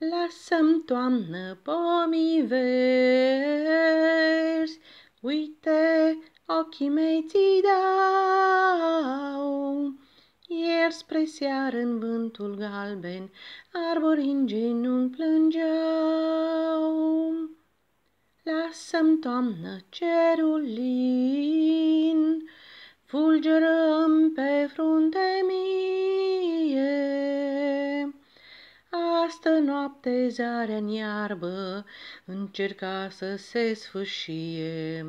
Lasă-mi, toamnă, pomii verzi, Uite, ochii mei ți dau. Ieri spre seară în vântul galben, Arbori în genunchi plângeau. Lasă-mi, toamnă, cerul lin, Fulgerăm pe frunte noapte zare în iarbă încerca să se sfâșie.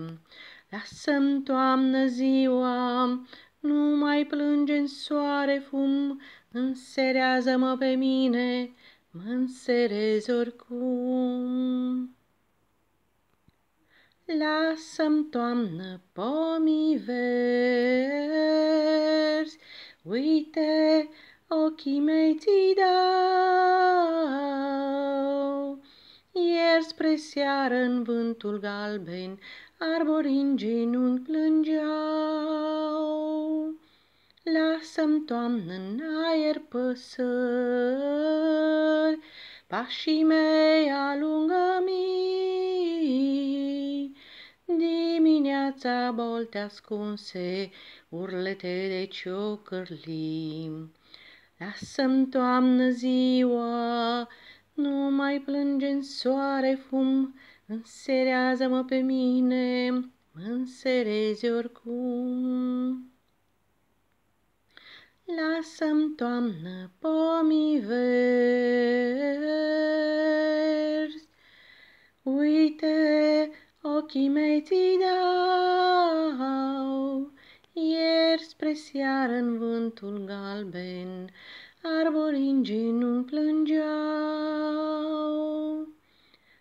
Lasă-mi toamnă ziua, nu mai plânge în soare fum, înserează-mă pe mine, mă înserez oricum. Lasă-mi toamnă pomii verzi, uite, ochii mei ți dau. Ieri spre seară în vântul galben, arbori în genunchi plângeau. Lasă-mi toamnă în aer păsări, pașii mei alungă-mi. Dimineața bolte ascunse, urlete de ciocărlim. Lasă-mi toamnă ziua, nu mai plânge în soare fum, Înserează-mă pe mine, mă înserezi oricum. Lasă-mi toamnă pomii verzi, Uite, ochii mei ți dau, spre seară în vântul galben, arborii în plângeau.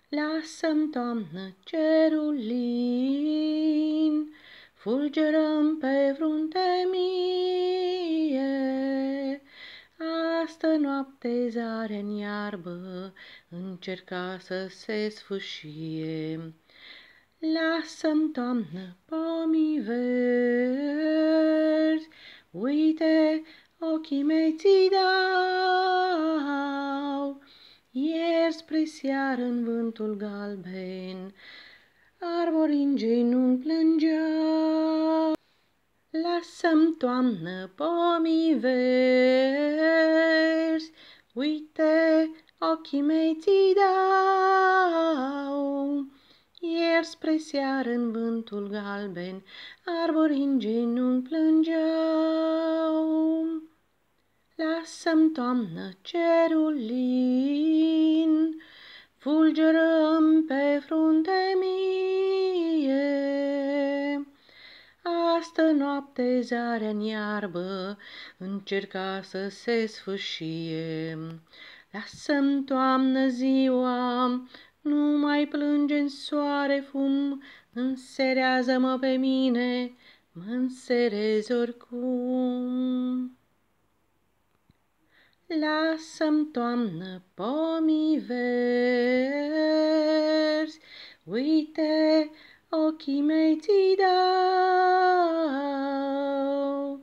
Lasă-mi, toamnă, cerul lin, fulgerăm pe frunte mie. Astă noapte zare în iarbă, încerca să se sfâșie. Lasă-mi, toamnă, pomii vei, Uite, ochii mei ți dau. Ieri spre seară în vântul galben, arboringii nu-mi plângeau. Lasă-mi toamnă pomii verzi, Uite, ochii mei ți dau. Ieri spre seară în vântul galben, arboringii nu-mi plângeau. Lasă-mi, toamnă, cerul lin, fulgerăm pe frunte mie. Astă noapte zare în iarbă încerca să se sfâșie. Lasă-mi, toamnă, ziua, nu mai plânge în soare fum, înserează-mă pe mine, mă înserez oricum. Lasă-mi toamnă pomii verzi, Uite, ochii mei ți dau.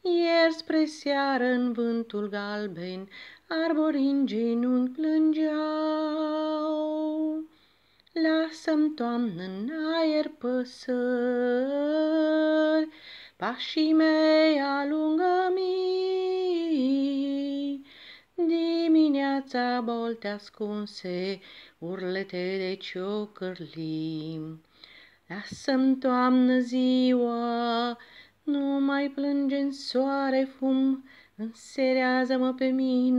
Ieri spre seară în vântul galben, Arbori în genunchi plângeau. Lasă-mi toamnă în aer păsări, Pașii mei alungă mii dimineața bolte ascunse, urlete de ciocârli. Lasă-mi toamnă ziua, nu mai plânge în soare fum, înserează-mă pe mine.